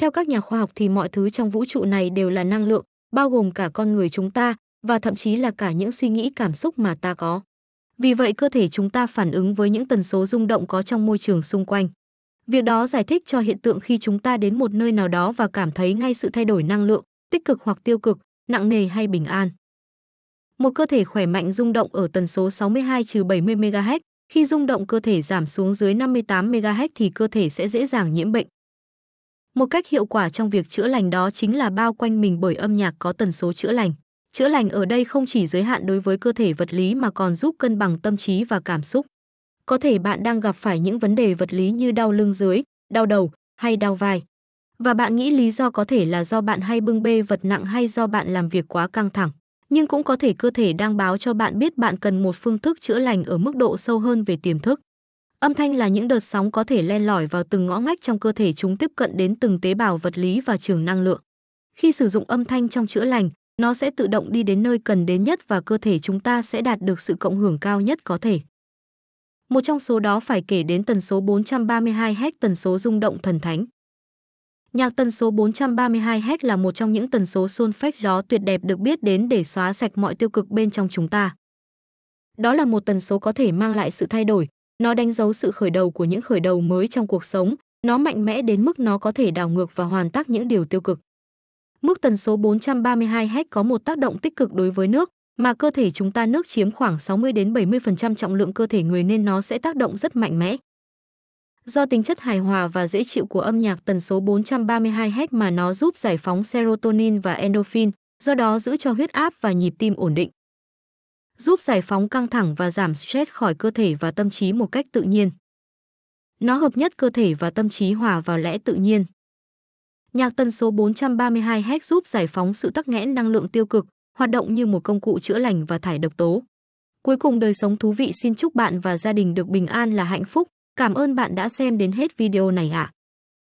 Theo các nhà khoa học thì mọi thứ trong vũ trụ này đều là năng lượng, bao gồm cả con người chúng ta và thậm chí là cả những suy nghĩ cảm xúc mà ta có. Vì vậy cơ thể chúng ta phản ứng với những tần số rung động có trong môi trường xung quanh. Việc đó giải thích cho hiện tượng khi chúng ta đến một nơi nào đó và cảm thấy ngay sự thay đổi năng lượng, tích cực hoặc tiêu cực, nặng nề hay bình an. Một cơ thể khỏe mạnh rung động ở tần số 62-70 MHz, khi rung động cơ thể giảm xuống dưới 58 MHz thì cơ thể sẽ dễ dàng nhiễm bệnh. Một cách hiệu quả trong việc chữa lành đó chính là bao quanh mình bởi âm nhạc có tần số chữa lành. Chữa lành ở đây không chỉ giới hạn đối với cơ thể vật lý mà còn giúp cân bằng tâm trí và cảm xúc. Có thể bạn đang gặp phải những vấn đề vật lý như đau lưng dưới, đau đầu hay đau vai. Và bạn nghĩ lý do có thể là do bạn hay bưng bê vật nặng hay do bạn làm việc quá căng thẳng. Nhưng cũng có thể cơ thể đang báo cho bạn biết bạn cần một phương thức chữa lành ở mức độ sâu hơn về tiềm thức. Âm thanh là những đợt sóng có thể len lỏi vào từng ngõ ngách trong cơ thể chúng tiếp cận đến từng tế bào vật lý và trường năng lượng. Khi sử dụng âm thanh trong chữa lành, nó sẽ tự động đi đến nơi cần đến nhất và cơ thể chúng ta sẽ đạt được sự cộng hưởng cao nhất có thể. Một trong số đó phải kể đến tần số 432 Hz tần số rung động thần thánh. Nhạc tần số 432 Hz là một trong những tần số soul phách gió tuyệt đẹp được biết đến để xóa sạch mọi tiêu cực bên trong chúng ta. Đó là một tần số có thể mang lại sự thay đổi, nó đánh dấu sự khởi đầu của những khởi đầu mới trong cuộc sống, nó mạnh mẽ đến mức nó có thể đảo ngược và hoàn tác những điều tiêu cực. Mức tần số 432 Hz có một tác động tích cực đối với nước, mà cơ thể chúng ta nước chiếm khoảng 60 đến 70% trọng lượng cơ thể người nên nó sẽ tác động rất mạnh mẽ. Do tính chất hài hòa và dễ chịu của âm nhạc tần số 432 Hz mà nó giúp giải phóng serotonin và endorphin, do đó giữ cho huyết áp và nhịp tim ổn định giúp giải phóng căng thẳng và giảm stress khỏi cơ thể và tâm trí một cách tự nhiên. Nó hợp nhất cơ thể và tâm trí hòa vào lẽ tự nhiên. Nhạc tần số 432 Hz giúp giải phóng sự tắc nghẽn năng lượng tiêu cực, hoạt động như một công cụ chữa lành và thải độc tố. Cuối cùng đời sống thú vị xin chúc bạn và gia đình được bình an là hạnh phúc. Cảm ơn bạn đã xem đến hết video này ạ. À.